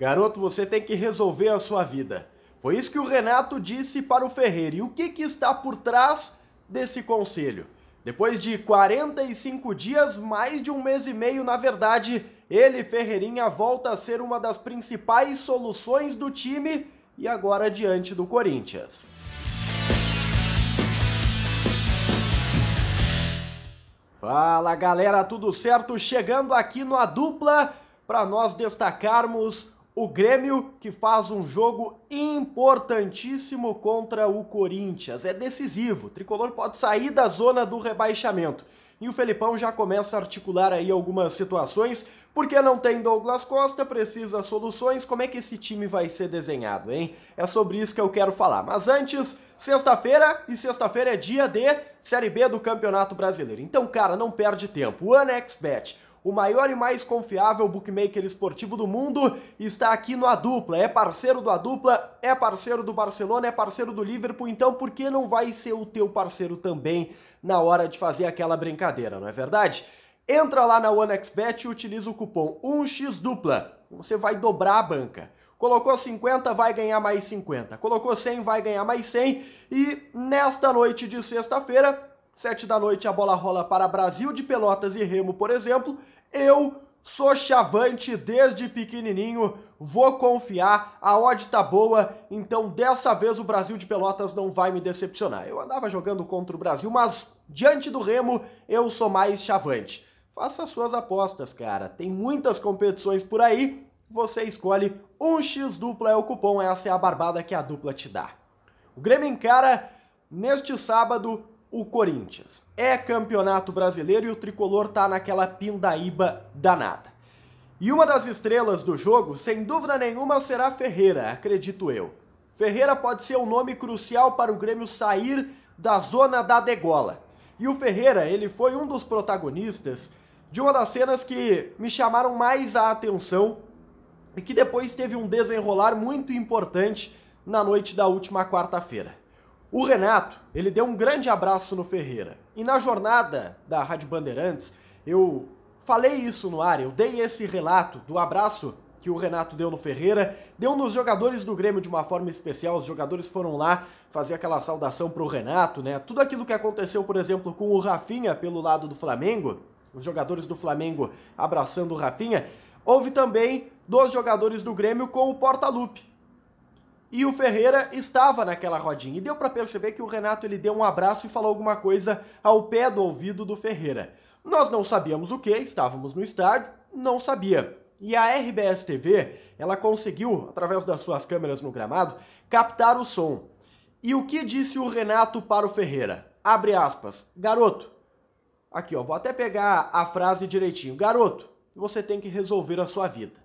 Garoto, você tem que resolver a sua vida. Foi isso que o Renato disse para o Ferreira. E o que, que está por trás desse conselho? Depois de 45 dias, mais de um mês e meio, na verdade, ele, Ferreirinha, volta a ser uma das principais soluções do time e agora diante do Corinthians. Fala galera, tudo certo? Chegando aqui no A Dupla para nós destacarmos o Grêmio que faz um jogo importantíssimo contra o Corinthians. É decisivo. O tricolor pode sair da zona do rebaixamento. E o Felipão já começa a articular aí algumas situações, porque não tem Douglas Costa, precisa soluções. Como é que esse time vai ser desenhado, hein? É sobre isso que eu quero falar. Mas antes, sexta-feira, e sexta-feira é dia de Série B do Campeonato Brasileiro. Então, cara, não perde tempo. O AnexBet o maior e mais confiável bookmaker esportivo do mundo, está aqui no A Dupla. É parceiro do A Dupla, é parceiro do Barcelona, é parceiro do Liverpool, então por que não vai ser o teu parceiro também na hora de fazer aquela brincadeira, não é verdade? Entra lá na OneXBet e utiliza o cupom 1x dupla. Você vai dobrar a banca. Colocou 50, vai ganhar mais 50. Colocou 100, vai ganhar mais 100. E nesta noite de sexta-feira, 7 da noite, a bola rola para Brasil de Pelotas e Remo, por exemplo. Eu sou chavante desde pequenininho, vou confiar, a odd tá boa, então dessa vez o Brasil de Pelotas não vai me decepcionar. Eu andava jogando contra o Brasil, mas diante do Remo eu sou mais chavante. Faça suas apostas, cara. Tem muitas competições por aí. Você escolhe 1x dupla é o cupom, essa é a barbada que a dupla te dá. O Grêmio encara neste sábado o Corinthians. É campeonato brasileiro e o tricolor tá naquela pindaíba danada. E uma das estrelas do jogo, sem dúvida nenhuma, será Ferreira, acredito eu. Ferreira pode ser um nome crucial para o Grêmio sair da zona da degola. E o Ferreira, ele foi um dos protagonistas de uma das cenas que me chamaram mais a atenção e que depois teve um desenrolar muito importante na noite da última quarta-feira. O Renato, ele deu um grande abraço no Ferreira. E na jornada da Rádio Bandeirantes, eu falei isso no ar, eu dei esse relato do abraço que o Renato deu no Ferreira, deu nos jogadores do Grêmio de uma forma especial, os jogadores foram lá fazer aquela saudação pro Renato, né? Tudo aquilo que aconteceu, por exemplo, com o Rafinha pelo lado do Flamengo, os jogadores do Flamengo abraçando o Rafinha, houve também dos jogadores do Grêmio com o Porta Lupe e o Ferreira estava naquela rodinha. E deu para perceber que o Renato ele deu um abraço e falou alguma coisa ao pé do ouvido do Ferreira. Nós não sabíamos o que, estávamos no estádio, não sabia. E a RBS TV, ela conseguiu, através das suas câmeras no gramado, captar o som. E o que disse o Renato para o Ferreira? Abre aspas. Garoto. Aqui, ó, vou até pegar a frase direitinho. Garoto, você tem que resolver a sua vida.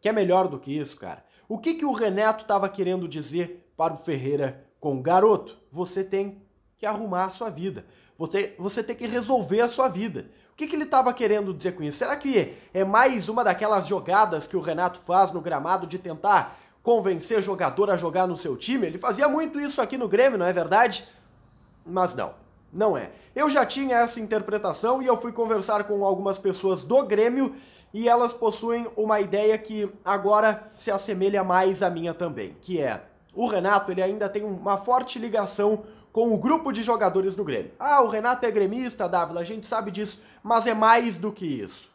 Que é melhor do que isso, cara. O que, que o Renato estava querendo dizer para o Ferreira com o garoto? Você tem que arrumar a sua vida. Você, você tem que resolver a sua vida. O que, que ele estava querendo dizer com isso? Será que é mais uma daquelas jogadas que o Renato faz no gramado de tentar convencer jogador a jogar no seu time? Ele fazia muito isso aqui no Grêmio, não é verdade? Mas não não é. Eu já tinha essa interpretação e eu fui conversar com algumas pessoas do Grêmio e elas possuem uma ideia que agora se assemelha mais à minha também, que é o Renato ele ainda tem uma forte ligação com o grupo de jogadores do Grêmio. Ah, o Renato é gremista, Dávila, a gente sabe disso, mas é mais do que isso.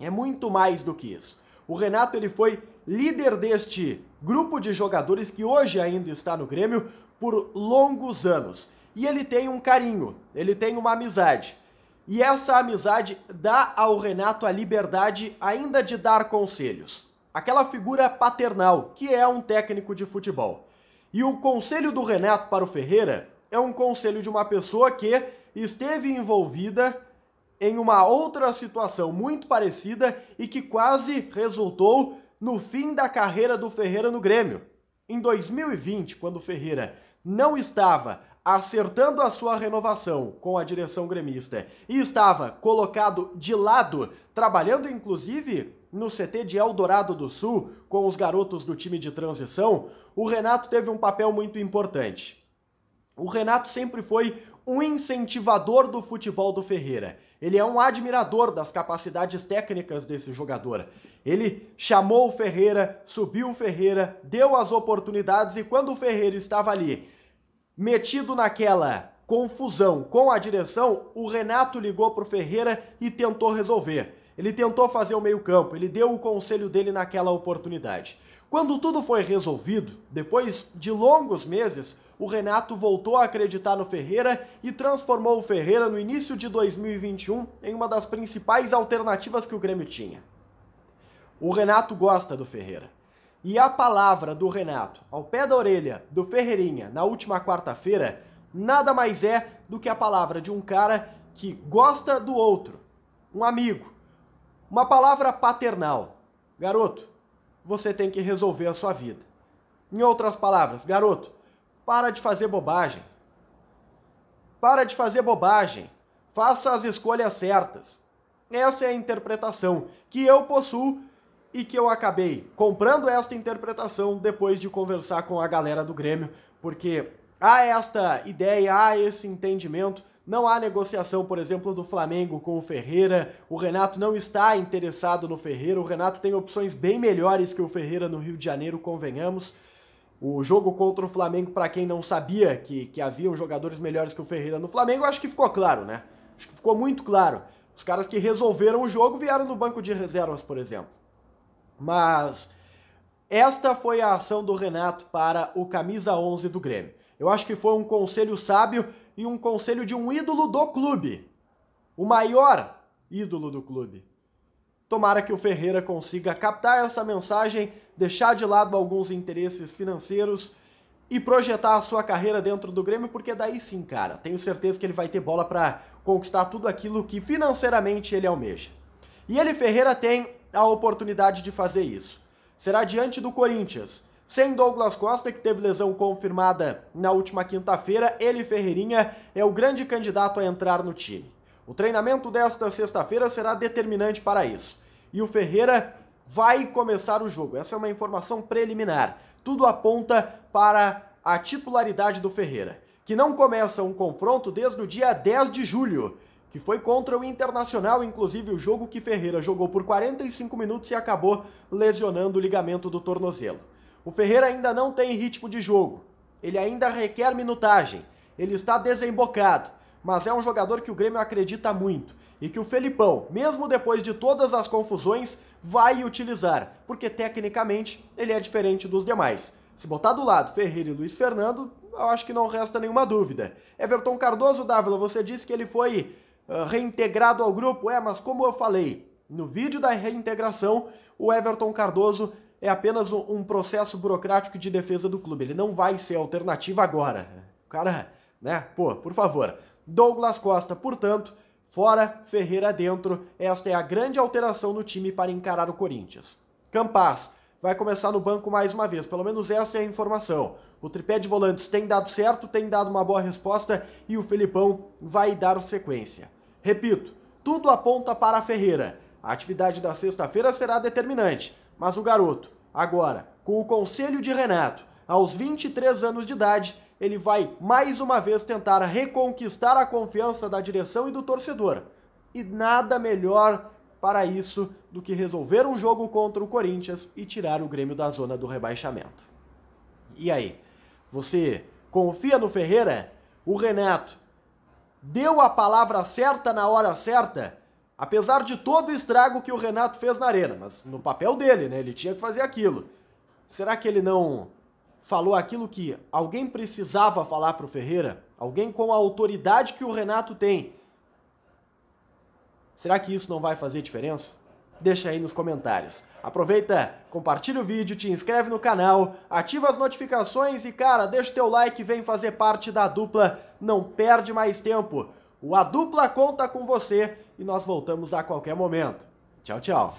É muito mais do que isso. O Renato ele foi líder deste grupo de jogadores que hoje ainda está no Grêmio por longos anos e ele tem um carinho, ele tem uma amizade. E essa amizade dá ao Renato a liberdade ainda de dar conselhos. Aquela figura paternal que é um técnico de futebol. E o conselho do Renato para o Ferreira é um conselho de uma pessoa que esteve envolvida em uma outra situação muito parecida e que quase resultou no fim da carreira do Ferreira no Grêmio. Em 2020, quando o Ferreira não estava acertando a sua renovação com a direção gremista e estava colocado de lado, trabalhando inclusive no CT de Eldorado do Sul com os garotos do time de transição, o Renato teve um papel muito importante. O Renato sempre foi um incentivador do futebol do Ferreira. Ele é um admirador das capacidades técnicas desse jogador. Ele chamou o Ferreira, subiu o Ferreira, deu as oportunidades e quando o Ferreira estava ali Metido naquela confusão com a direção, o Renato ligou para o Ferreira e tentou resolver. Ele tentou fazer o meio-campo, ele deu o conselho dele naquela oportunidade. Quando tudo foi resolvido, depois de longos meses, o Renato voltou a acreditar no Ferreira e transformou o Ferreira no início de 2021 em uma das principais alternativas que o Grêmio tinha. O Renato gosta do Ferreira e a palavra do Renato ao pé da orelha do Ferreirinha na última quarta-feira nada mais é do que a palavra de um cara que gosta do outro, um amigo. Uma palavra paternal. Garoto, você tem que resolver a sua vida. Em outras palavras, garoto, para de fazer bobagem. Para de fazer bobagem. Faça as escolhas certas. Essa é a interpretação que eu possuo e que eu acabei comprando esta interpretação depois de conversar com a galera do Grêmio, porque há esta ideia, há esse entendimento. Não há negociação, por exemplo, do Flamengo com o Ferreira. O Renato não está interessado no Ferreira. O Renato tem opções bem melhores que o Ferreira no Rio de Janeiro, convenhamos. O jogo contra o Flamengo, para quem não sabia que, que haviam jogadores melhores que o Ferreira no Flamengo, acho que ficou claro, né? Acho que ficou muito claro. Os caras que resolveram o jogo vieram no banco de reservas, por exemplo. Mas esta foi a ação do Renato para o camisa 11 do Grêmio. Eu acho que foi um conselho sábio e um conselho de um ídolo do clube. O maior ídolo do clube. Tomara que o Ferreira consiga captar essa mensagem, deixar de lado alguns interesses financeiros e projetar a sua carreira dentro do Grêmio, porque daí sim, cara, tenho certeza que ele vai ter bola para conquistar tudo aquilo que financeiramente ele almeja. E ele Ferreira tem a oportunidade de fazer isso. Será diante do Corinthians. Sem Douglas Costa, que teve lesão confirmada na última quinta-feira, ele Ferreirinha é o grande candidato a entrar no time. O treinamento desta sexta-feira será determinante para isso. E o Ferreira vai começar o jogo. Essa é uma informação preliminar. Tudo aponta para a titularidade do Ferreira, que não começa um confronto desde o dia 10 de julho que foi contra o Internacional, inclusive o jogo que Ferreira jogou por 45 minutos e acabou lesionando o ligamento do tornozelo. O Ferreira ainda não tem ritmo de jogo, ele ainda requer minutagem, ele está desembocado, mas é um jogador que o Grêmio acredita muito e que o Felipão, mesmo depois de todas as confusões, vai utilizar, porque tecnicamente ele é diferente dos demais. Se botar do lado Ferreira e Luiz Fernando, eu acho que não resta nenhuma dúvida. Everton Cardoso, Dávila, você disse que ele foi eh, reintegrado ao grupo. É, mas como eu falei, no vídeo da reintegração, o Everton Cardoso é apenas um processo burocrático de defesa do clube. Ele não vai ser alternativa agora. Cara, né? Pô, por favor. Douglas Costa, portanto, fora, Ferreira dentro. Esta é a grande alteração no time para encarar o Corinthians. Campas vai começar no banco mais uma vez. Pelo menos essa é a informação. O tripé de volantes tem dado certo, tem dado uma boa resposta e o Felipão vai dar sequência. Repito, tudo aponta para a Ferreira. A atividade da sexta-feira será determinante, mas o garoto, agora, com o conselho de Renato, aos 23 anos de idade, ele vai mais uma vez tentar reconquistar a confiança da direção e do torcedor. E nada melhor para isso do que resolver um jogo contra o Corinthians e tirar o Grêmio da zona do rebaixamento. E aí, você confia no Ferreira? O Renato deu a palavra certa na hora certa, apesar de todo o estrago que o Renato fez na arena, mas no papel dele, né? Ele tinha que fazer aquilo. Será que ele não falou aquilo que alguém precisava falar para o Ferreira? Alguém com a autoridade que o Renato tem Será que isso não vai fazer diferença? Deixa aí nos comentários. Aproveita, compartilha o vídeo, te inscreve no canal, ativa as notificações e, cara, deixa o teu like e vem fazer parte da dupla. Não perde mais tempo. O A Dupla conta com você e nós voltamos a qualquer momento. Tchau, tchau.